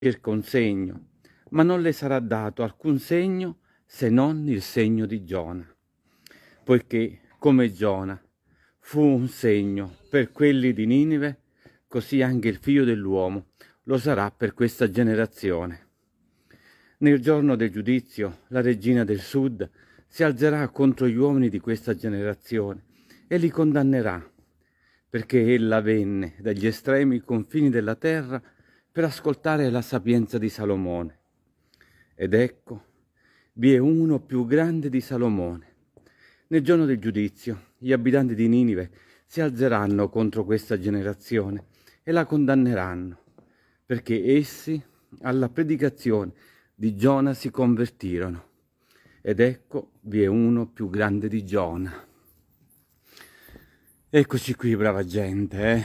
il consegno, ma non le sarà dato alcun segno se non il segno di Giona, poiché come Giona fu un segno per quelli di Ninive, così anche il figlio dell'uomo lo sarà per questa generazione. Nel giorno del giudizio la regina del sud si alzerà contro gli uomini di questa generazione e li condannerà, perché ella venne dagli estremi confini della terra per ascoltare la sapienza di Salomone. Ed ecco, vi è uno più grande di Salomone. Nel giorno del giudizio, gli abitanti di Ninive si alzeranno contro questa generazione e la condanneranno, perché essi alla predicazione di Giona si convertirono. Ed ecco, vi è uno più grande di Giona. Eccoci qui, brava gente. Eh?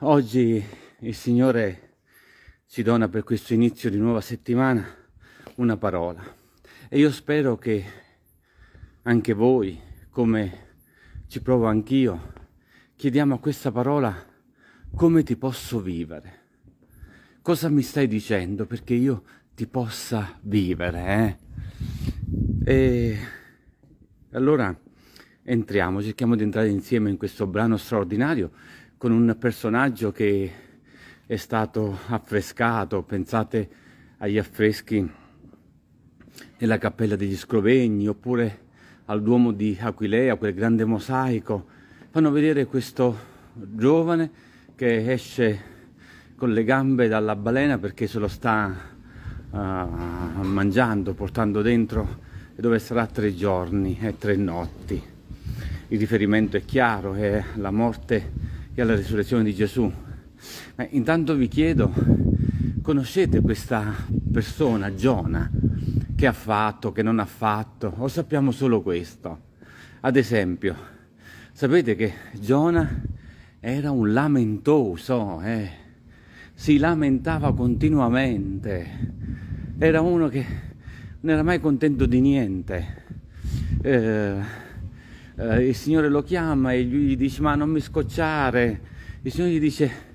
Oggi il Signore ci dona per questo inizio di nuova settimana una parola e io spero che anche voi, come ci provo anch'io, chiediamo a questa parola come ti posso vivere. Cosa mi stai dicendo perché io ti possa vivere? Eh? E allora entriamo, cerchiamo di entrare insieme in questo brano straordinario con un personaggio che è stato affrescato, pensate agli affreschi nella Cappella degli Scrovegni oppure al Duomo di Aquilea, quel grande mosaico, fanno vedere questo giovane che esce con le gambe dalla balena perché se lo sta uh, mangiando, portando dentro dove sarà tre giorni e tre notti. Il riferimento è chiaro, è alla morte e alla risurrezione di Gesù, Beh, intanto vi chiedo, conoscete questa persona, Giona, che ha fatto, che non ha fatto, o sappiamo solo questo? Ad esempio, sapete che Giona era un lamentoso, eh? si lamentava continuamente, era uno che non era mai contento di niente. Eh, eh, il Signore lo chiama e gli dice ma non mi scocciare, il Signore gli dice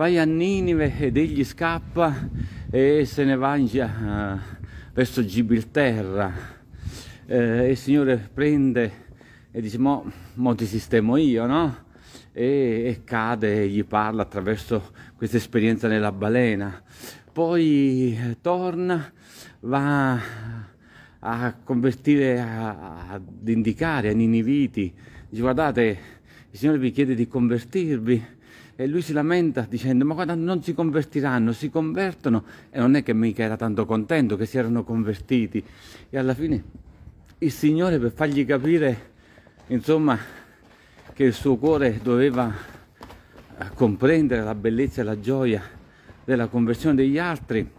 vai a Ninive ed egli scappa e se ne va in, eh, verso Gibilterra eh, e il Signore prende e dice mo, mo ti sistemo io no? E, e, cade e gli parla attraverso questa esperienza nella balena poi eh, torna va a convertire a, ad indicare a Niniviti dice guardate il Signore vi chiede di convertirvi e lui si lamenta dicendo ma guarda non si convertiranno, si convertono e non è che mica era tanto contento che si erano convertiti e alla fine il Signore per fargli capire insomma che il suo cuore doveva eh, comprendere la bellezza e la gioia della conversione degli altri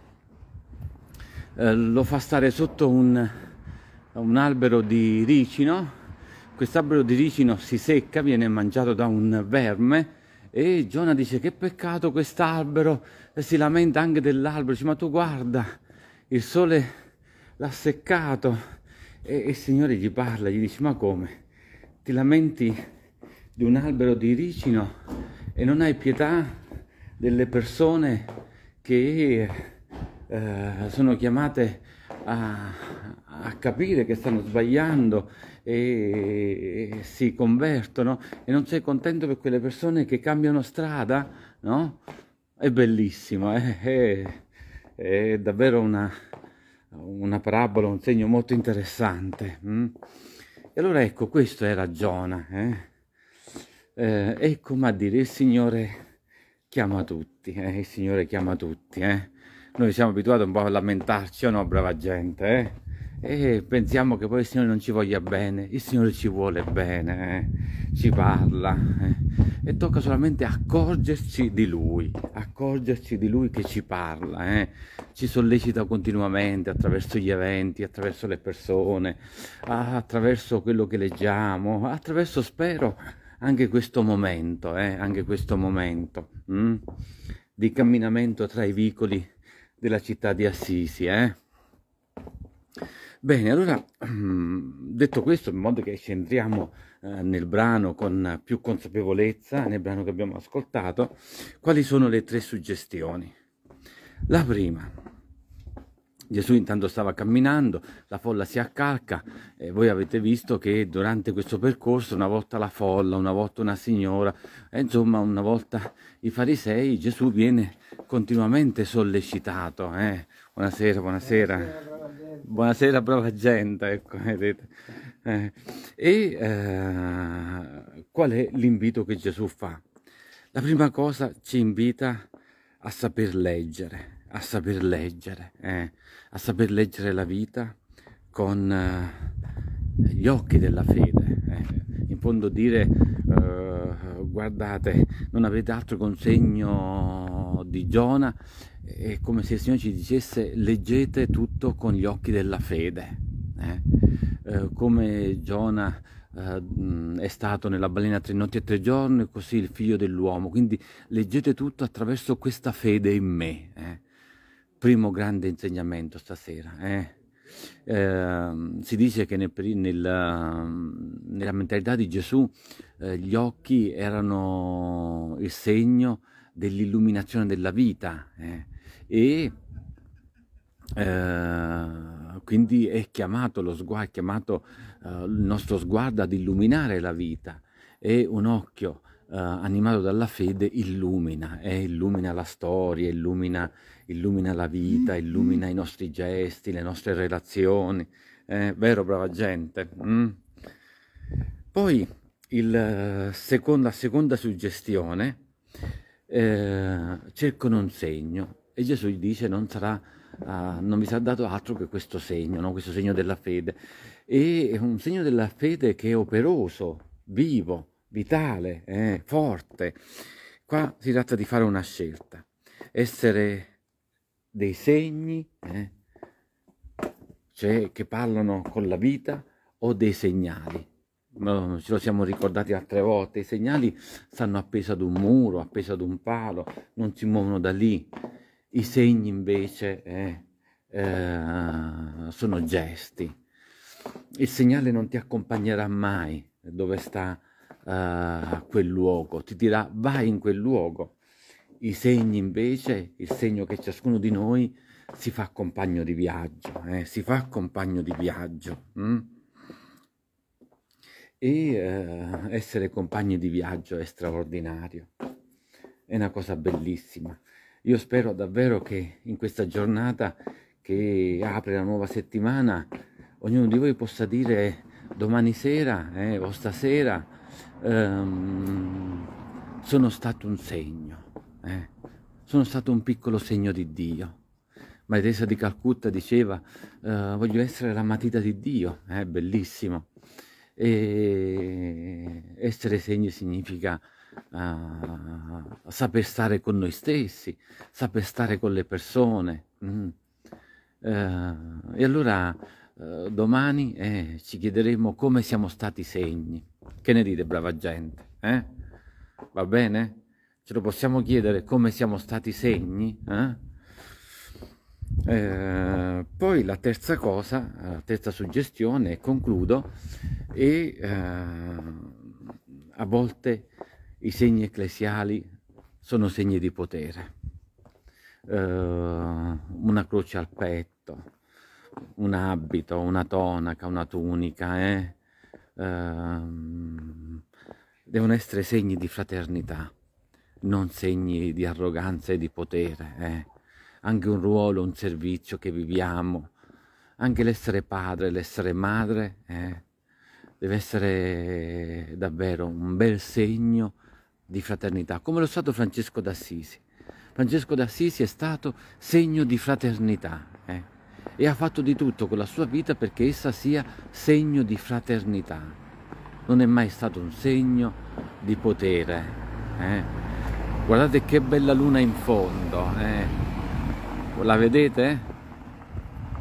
eh, lo fa stare sotto un, un albero di ricino quest'albero di ricino si secca, viene mangiato da un verme e Giona dice che peccato quest'albero e si lamenta anche dell'albero, dice ma tu guarda, il sole l'ha seccato e, e il Signore gli parla, gli dice ma come? Ti lamenti di un albero di ricino e non hai pietà delle persone che eh, sono chiamate a, a capire che stanno sbagliando e si convertono e non sei contento per quelle persone che cambiano strada, no? È bellissimo, eh? è, è, davvero una, una, parabola, un segno molto interessante. Mm? E allora ecco, questo era Giona. Eh? Eh, ecco, ma dire, il Signore chiama tutti, eh? il Signore chiama tutti. Eh? Noi siamo abituati un po' a lamentarci, o oh no, brava gente? Eh? e pensiamo che poi il Signore non ci voglia bene, il Signore ci vuole bene, eh? ci parla eh? e tocca solamente accorgerci di Lui, accorgerci di Lui che ci parla, eh? ci sollecita continuamente attraverso gli eventi, attraverso le persone, attraverso quello che leggiamo, attraverso spero anche questo momento, eh, anche questo momento mm? di camminamento tra i vicoli della città di Assisi. Eh. Bene, allora, detto questo, in modo che scendiamo eh, nel brano con più consapevolezza, nel brano che abbiamo ascoltato, quali sono le tre suggestioni? La prima, Gesù intanto stava camminando, la folla si accalca e voi avete visto che durante questo percorso una volta la folla, una volta una signora, insomma una volta i farisei, Gesù viene continuamente sollecitato eh, Buonasera, buonasera. Buonasera, brava gente, ecco, vedete. Eh, e eh, qual è l'invito che Gesù fa? La prima cosa ci invita a saper leggere, a saper leggere, eh, a saper leggere la vita con eh, gli occhi della fede. Eh. In fondo dire, guardate, non avete altro consegno di Giona è come se il Signore ci dicesse leggete tutto con gli occhi della fede, eh? Eh, come Giona eh, è stato nella balena tre notti e tre giorni, così il figlio dell'uomo, quindi leggete tutto attraverso questa fede in me. Eh? Primo grande insegnamento stasera. Eh? Ehm, si dice che nel, nel, nella mentalità di Gesù eh, gli occhi erano il segno dell'illuminazione della vita. Eh e eh, quindi è chiamato lo sguardo, è chiamato eh, il nostro sguardo ad illuminare la vita e un occhio eh, animato dalla fede illumina, eh, illumina la storia, illumina, illumina, la vita, illumina i nostri gesti, le nostre relazioni, vero brava gente? Mm. Poi il, eh, seconda, la seconda suggestione, eh, cercano un segno, e Gesù gli dice non, sarà, uh, non vi sarà dato altro che questo segno, no? questo segno della fede. E un segno della fede che è operoso, vivo, vitale, eh, forte. Qua si tratta di fare una scelta, essere dei segni, eh, cioè che parlano con la vita, o dei segnali. No, ce lo siamo ricordati altre volte, i segnali stanno appesi ad un muro, appesi ad un palo, non si muovono da lì. I segni invece eh, eh, sono gesti. Il segnale non ti accompagnerà mai dove sta eh, quel luogo, ti dirà vai in quel luogo. I segni invece, il segno che ciascuno di noi si fa compagno di viaggio, eh, si fa compagno di viaggio. Hm? E eh, essere compagni di viaggio è straordinario, è una cosa bellissima. Io spero davvero che in questa giornata che apre la nuova settimana, ognuno di voi possa dire domani sera eh, o stasera ehm, sono stato un segno, eh, sono stato un piccolo segno di Dio. Ma di Calcutta diceva eh, voglio essere la matita di Dio, è eh, bellissimo. E essere segni significa uh, ah, saper stare con noi stessi, saper stare con le persone. Mm. Uh, e allora uh, domani eh, ci chiederemo come siamo stati segni. Che ne dite, brava gente? Eh? Va bene? Ce lo possiamo chiedere come siamo stati segni? Eh? Eh, poi la terza cosa, la terza suggestione, e concludo, e eh, a volte i segni ecclesiali sono segni di potere. Eh, una croce al petto, un abito, una tonaca, una tunica, eh? Eh, devono essere segni di fraternità, non segni di arroganza e di potere. Eh? Anche un ruolo, un servizio che viviamo, anche l'essere padre, l'essere madre, eh? deve essere davvero un bel segno di fraternità, come lo è stato Francesco d'Assisi. Francesco d'Assisi è stato segno di fraternità eh? e ha fatto di tutto con la sua vita perché essa sia segno di fraternità. Non è mai stato un segno di potere. Eh? Guardate che bella luna in fondo, eh? la vedete?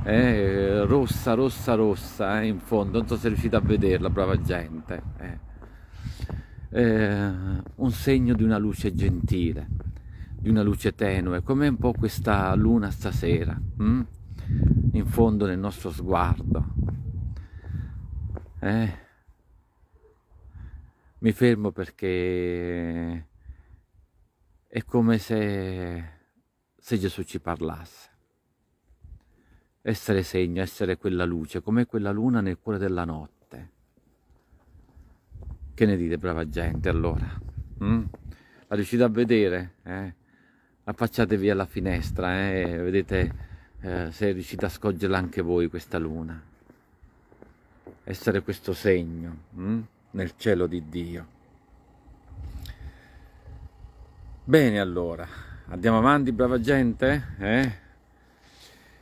Eh, rossa, rossa, rossa eh, in fondo, non so se riuscite a vederla, brava gente. Eh eh, un segno di una luce gentile, di una luce tenue, come un po' questa luna stasera, hm? in fondo nel nostro sguardo. Eh? Mi fermo perché è come se, se Gesù ci parlasse. Essere segno, essere quella luce, come quella luna nel cuore della notte che ne dite, brava gente, allora? Mm? La riuscite a vedere? Eh? Affacciatevi alla finestra e eh? vedete eh, se riuscite a scoggerla anche voi questa luna. Essere questo segno mm? nel cielo di Dio. Bene allora, andiamo avanti brava gente? Eh?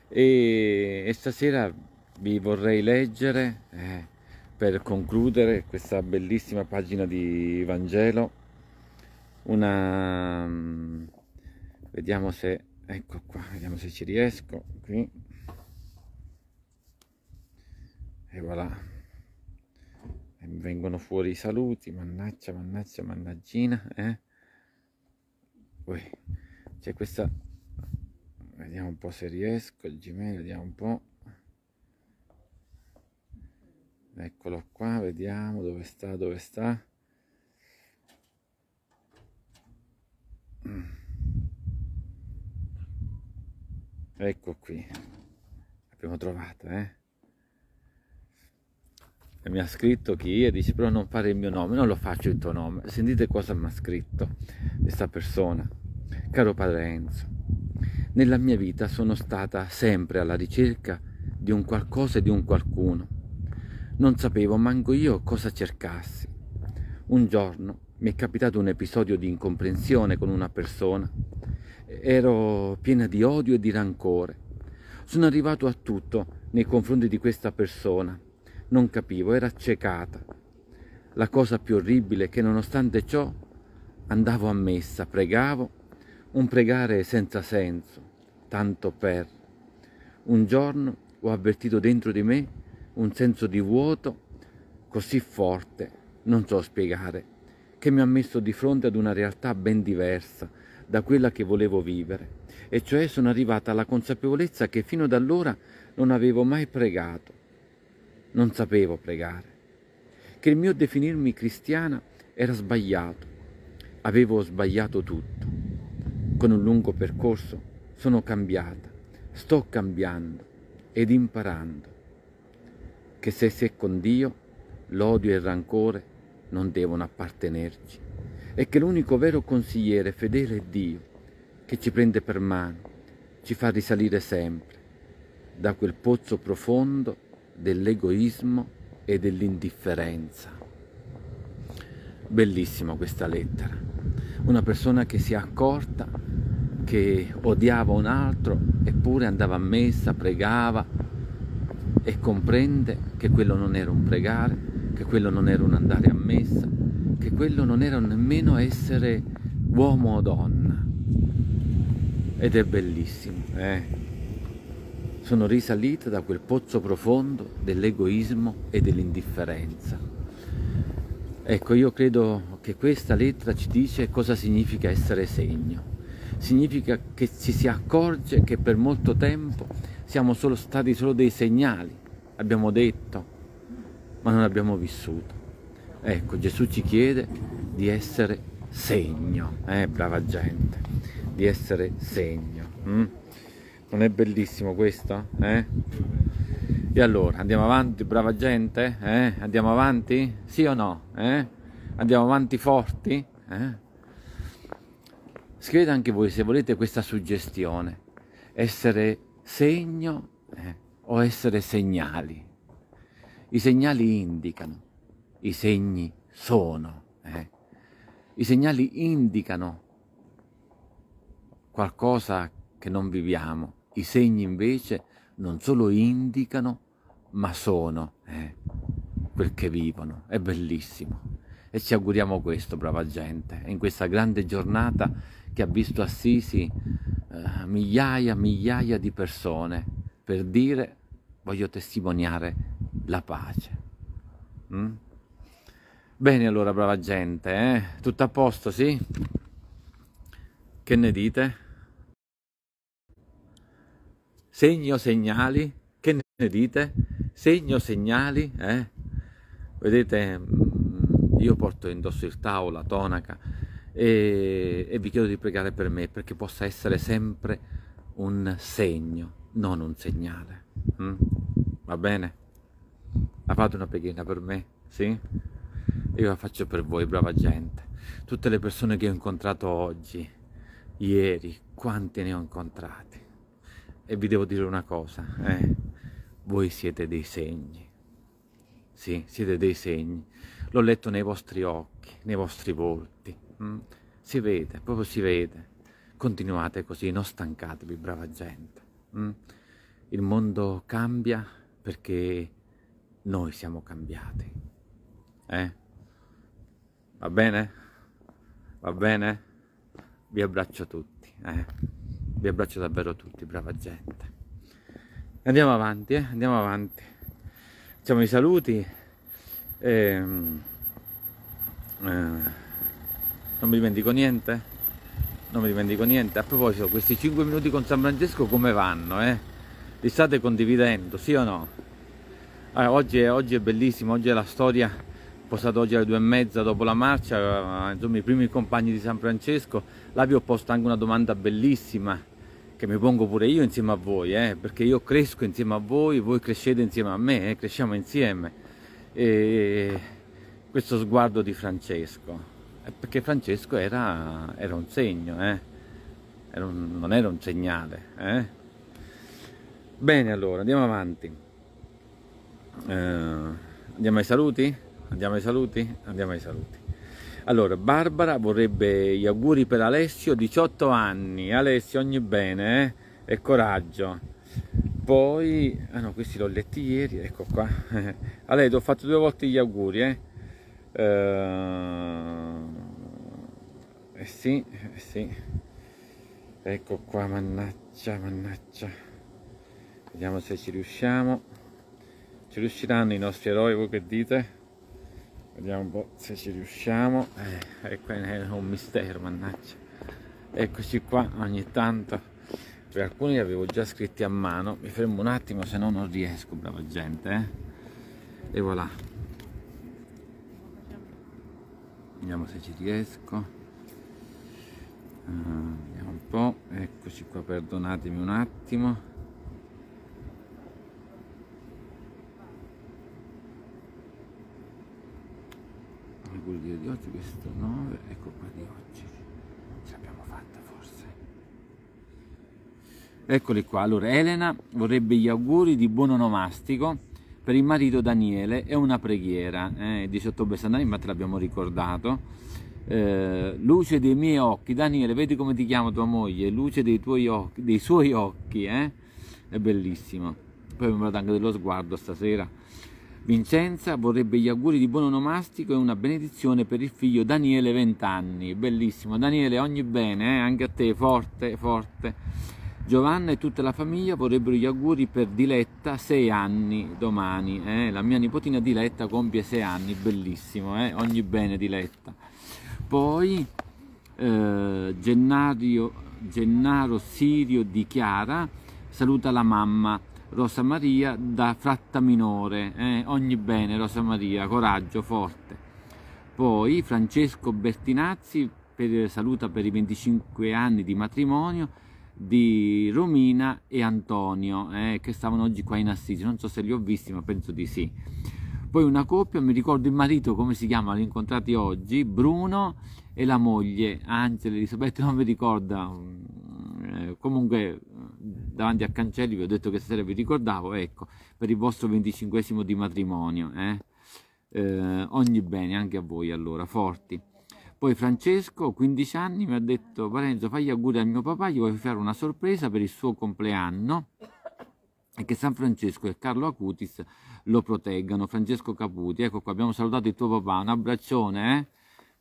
E, e, stasera vi vorrei leggere eh, per concludere questa bellissima pagina di Vangelo una mm, vediamo se ecco qua vediamo se ci riesco qui e voilà e vengono fuori i saluti mannaggia mannaggia mannaggina eh? c'è questa vediamo un po' se riesco il gmail vediamo un po' eccolo qua vediamo dove sta dove sta mm. ecco qui l'abbiamo trovata eh e mi ha scritto chi e dice però non fare il mio nome non lo faccio il tuo nome sentite cosa mi ha scritto questa persona caro padre Enzo nella mia vita sono stata sempre alla ricerca di un qualcosa e di un qualcuno non sapevo manco io cosa cercassi. Un giorno mi è capitato un episodio di incomprensione con una persona. Ero piena di odio e di rancore. Sono arrivato a tutto nei confronti di questa persona. Non capivo, era accecata. La cosa più orribile è che nonostante ciò andavo a messa, pregavo, un pregare senza senso, tanto per. Un giorno ho avvertito dentro di me un senso di vuoto così forte, non so spiegare, che mi ha messo di fronte ad una realtà ben diversa da quella che volevo vivere, e cioè sono arrivata alla consapevolezza che fino ad allora non avevo mai pregato, non sapevo pregare, che il mio definirmi cristiana era sbagliato, avevo sbagliato tutto. Con un lungo percorso sono cambiata, sto cambiando ed imparando che se si è con Dio l'odio e il rancore non devono appartenerci e che l'unico vero consigliere fedele è Dio che ci prende per mano, ci fa risalire sempre da quel pozzo profondo dell'egoismo e dell'indifferenza. Bellissima questa lettera. Una persona che si è accorta che odiava un altro eppure andava a messa, pregava, e comprende che quello non era un pregare, che quello non era un andare a messa, che quello non era nemmeno essere uomo o donna. Ed è bellissimo, eh? Sono risalita da quel pozzo profondo dell'egoismo e dell'indifferenza. Ecco, io credo che questa lettera ci dice cosa significa essere segno. Significa che ci si accorge che per molto tempo siamo solo stati solo dei segnali, abbiamo detto, ma non abbiamo vissuto. Ecco, Gesù ci chiede di essere segno, eh, brava gente, di essere segno. Mm? Non è bellissimo questo? Eh? E allora, andiamo avanti, brava gente? Eh? Andiamo avanti? Sì o no? Eh? Andiamo avanti forti? Eh? Scrivete anche voi se volete questa suggestione, essere segno eh, o essere segnali. I segnali indicano, i segni sono. Eh. I segnali indicano qualcosa che non viviamo, i segni invece non solo indicano, ma sono eh, quel che vivono. È bellissimo. E ci auguriamo questo, brava gente, in questa grande giornata che ha visto Assisi eh, migliaia, migliaia di persone per dire voglio testimoniare la pace. Mm? Bene allora, brava gente, eh? tutto a posto, sì? Che ne dite? Segno, segnali, che ne dite? Segno, segnali, eh? Vedete, mm, io porto indosso il tavolo, la tonaca, e, e vi chiedo di pregare per me perché possa essere sempre un segno, non un segnale. Mm? Va bene? La fate una preghiera per me? Sì? Io la faccio per voi, brava gente. Tutte le persone che ho incontrato oggi, ieri, quante ne ho incontrate? E vi devo dire una cosa, eh? voi siete dei segni. Sì, siete dei segni. L'ho letto nei vostri occhi, nei vostri volti, Mm, si vede, proprio si vede. Continuate così, non stancatevi, brava gente. Mm. Il mondo cambia perché noi siamo cambiati. Eh? Va bene? Va bene? Vi abbraccio tutti, eh? Vi abbraccio davvero tutti, brava gente. Andiamo avanti, eh? Andiamo avanti. Facciamo i saluti. E, ehm, eh, non mi dimentico niente non mi dimentico niente a proposito questi 5 minuti con San Francesco come vanno eh? li state condividendo sì o no? Allora, ah, oggi, è, oggi, è, bellissimo oggi è la storia postato oggi alle due e mezza dopo la marcia eh, insomma i primi compagni di San Francesco là vi ho posto anche una domanda bellissima che mi pongo pure io insieme a voi eh? perché io cresco insieme a voi voi crescete insieme a me eh? cresciamo insieme e questo sguardo di Francesco eh, perché Francesco era, era un segno, eh? era un, non era un segnale. Eh? Bene, allora andiamo avanti. Eh, andiamo ai saluti? Andiamo ai saluti? Andiamo ai saluti. Allora, Barbara vorrebbe gli auguri per Alessio, 18 anni. Alessio, ogni bene eh? e coraggio. Poi, ah no, questi l'ho letti ieri, ecco qua. A lei ho fatto due volte gli auguri, eh eh, eh sì, eh sì. Ecco qua, mannaggia, mannaggia. Vediamo se ci riusciamo. Ci riusciranno i nostri eroi, voi che dite? Vediamo un po' se ci riusciamo. Eh, ecco è un mistero, mannaggia. Eccoci qua, ogni tanto. Per alcuni li avevo già scritti a mano. Mi fermo un attimo, se no non riesco, brava gente. Eh? E voilà. vediamo se ci riesco uh, vediamo un po' eccoci qua perdonatemi un attimo quello di oggi questo 9 ecco qua di oggi ce l'abbiamo fatta forse eccoli qua allora Elena vorrebbe gli auguri di buon onomastico per il marito Daniele è una preghiera, eh, 18 Bessanari, ma te l'abbiamo ricordato. Eh, luce dei miei occhi, Daniele, vedi come ti chiama tua moglie, luce dei tuoi occhi, dei suoi occhi, eh? È bellissimo. Poi mi parlato anche dello sguardo stasera. Vincenza vorrebbe gli auguri di buon onomastico e una benedizione per il figlio Daniele, 20 anni. Bellissimo. Daniele, ogni bene, eh? anche a te, forte, forte. Giovanna e tutta la famiglia vorrebbero gli auguri per Diletta, sei anni domani. Eh? La mia nipotina Diletta compie sei anni, bellissimo, eh? ogni bene Diletta. Poi eh, Gennario, Gennaro Sirio di Chiara saluta la mamma Rosa Maria da Fratta Minore, eh? ogni bene Rosa Maria, coraggio, forte. Poi Francesco Bertinazzi per, saluta per i 25 anni di matrimonio di Romina e Antonio eh, che stavano oggi qua in Assisi, non so se li ho visti ma penso di sì. Poi una coppia, mi ricordo il marito come si chiama, li incontrati oggi, Bruno e la moglie, Angela Elisabetta, non mi ricorda, mm, eh, comunque mm, davanti a Cancelli vi ho detto che stasera vi ricordavo, ecco, per il vostro venticinquesimo di matrimonio, eh. eh ogni bene anche a voi allora, forti. Poi Francesco, 15 anni, mi ha detto Parenzo fai gli auguri al mio papà, gli vuoi fare una sorpresa per il suo compleanno e che San Francesco e Carlo Acutis lo proteggano. Francesco Caputi, ecco qua, abbiamo salutato il tuo papà, un abbraccione,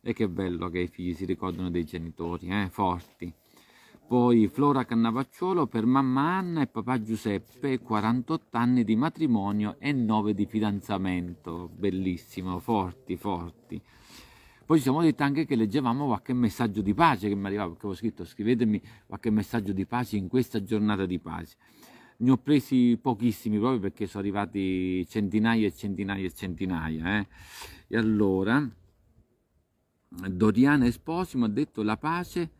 eh? E che bello che i figli si ricordano dei genitori, eh? Forti. Poi Flora Cannavacciolo per mamma Anna e papà Giuseppe, 48 anni di matrimonio e 9 di fidanzamento. Bellissimo, forti, forti. Poi ci siamo detti anche che leggevamo qualche messaggio di pace che mi arrivava, perché avevo scritto scrivetemi qualche messaggio di pace in questa giornata di pace. Ne ho presi pochissimi proprio perché sono arrivati centinaia e centinaia e centinaia. Eh. E allora, Doriana Esposimo ha detto la pace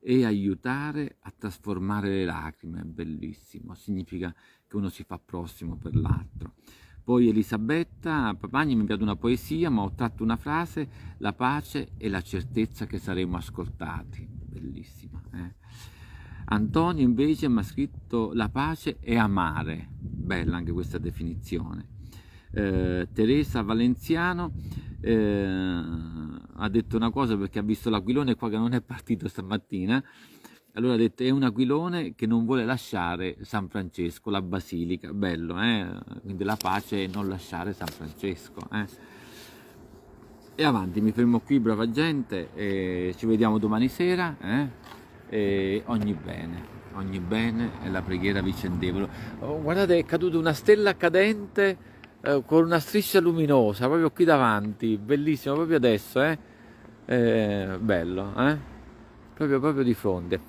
è aiutare a trasformare le lacrime, bellissimo, significa che uno si fa prossimo per l'altro. Poi Elisabetta Papagni mi ha inviato una poesia, ma ho tratto una frase, la pace e la certezza che saremo ascoltati. Bellissima. Eh? Antonio invece mi ha scritto la pace e amare. Bella anche questa definizione. Eh, Teresa Valenziano eh, ha detto una cosa perché ha visto l'aquilone qua che non è partito stamattina allora ha detto è un aquilone che non vuole lasciare San Francesco, la basilica, bello, eh? quindi la pace è non lasciare San Francesco. Eh? E avanti, mi fermo qui, brava gente, e ci vediamo domani sera eh? e ogni bene ogni bene e la preghiera vicendevole. Oh, guardate, è caduta una stella cadente eh, con una striscia luminosa proprio qui davanti, bellissimo, proprio adesso, eh? Eh, bello, eh? proprio, proprio di fronte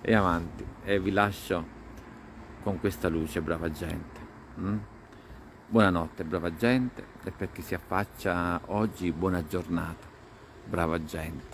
e avanti e vi lascio con questa luce brava gente mm? buonanotte brava gente e per chi si affaccia oggi buona giornata brava gente